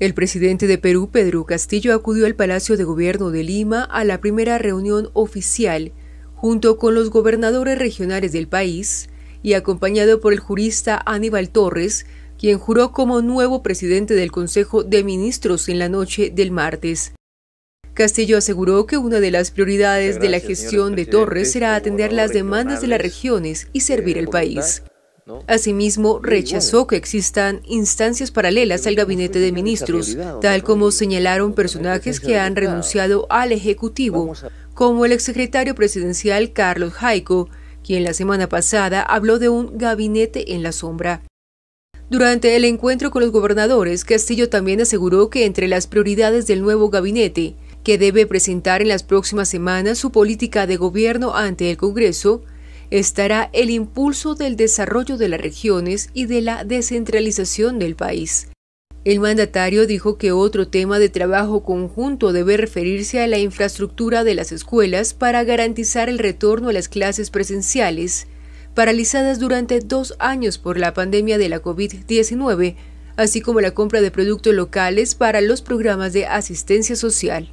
El presidente de Perú, Pedro Castillo, acudió al Palacio de Gobierno de Lima a la primera reunión oficial junto con los gobernadores regionales del país y acompañado por el jurista Aníbal Torres, quien juró como nuevo presidente del Consejo de Ministros en la noche del martes. Castillo aseguró que una de las prioridades de la gestión de Torres será atender las demandas de las regiones y eh, servir al país. Asimismo, rechazó que existan instancias paralelas al gabinete de ministros, tal como señalaron personajes que han renunciado al Ejecutivo, como el exsecretario presidencial Carlos Jaico, quien la semana pasada habló de un gabinete en la sombra. Durante el encuentro con los gobernadores, Castillo también aseguró que entre las prioridades del nuevo gabinete, que debe presentar en las próximas semanas su política de gobierno ante el Congreso, estará el impulso del desarrollo de las regiones y de la descentralización del país. El mandatario dijo que otro tema de trabajo conjunto debe referirse a la infraestructura de las escuelas para garantizar el retorno a las clases presenciales, paralizadas durante dos años por la pandemia de la COVID-19, así como la compra de productos locales para los programas de asistencia social.